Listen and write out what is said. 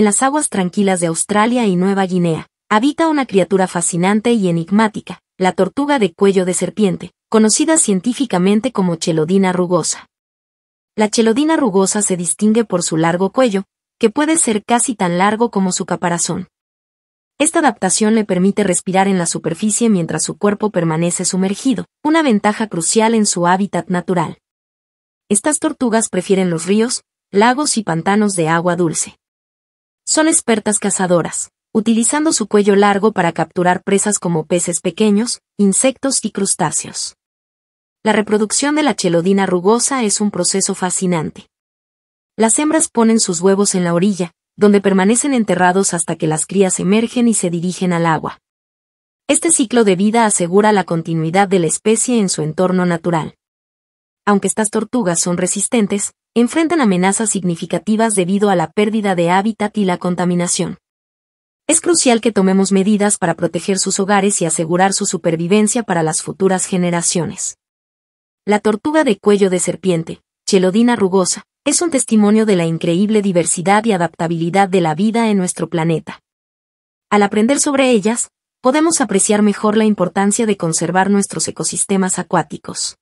en las aguas tranquilas de Australia y Nueva Guinea, habita una criatura fascinante y enigmática, la tortuga de cuello de serpiente, conocida científicamente como chelodina rugosa. La chelodina rugosa se distingue por su largo cuello, que puede ser casi tan largo como su caparazón. Esta adaptación le permite respirar en la superficie mientras su cuerpo permanece sumergido, una ventaja crucial en su hábitat natural. Estas tortugas prefieren los ríos, lagos y pantanos de agua dulce. Son expertas cazadoras, utilizando su cuello largo para capturar presas como peces pequeños, insectos y crustáceos. La reproducción de la chelodina rugosa es un proceso fascinante. Las hembras ponen sus huevos en la orilla, donde permanecen enterrados hasta que las crías emergen y se dirigen al agua. Este ciclo de vida asegura la continuidad de la especie en su entorno natural aunque estas tortugas son resistentes, enfrentan amenazas significativas debido a la pérdida de hábitat y la contaminación. Es crucial que tomemos medidas para proteger sus hogares y asegurar su supervivencia para las futuras generaciones. La tortuga de cuello de serpiente, Chelodina rugosa, es un testimonio de la increíble diversidad y adaptabilidad de la vida en nuestro planeta. Al aprender sobre ellas, podemos apreciar mejor la importancia de conservar nuestros ecosistemas acuáticos.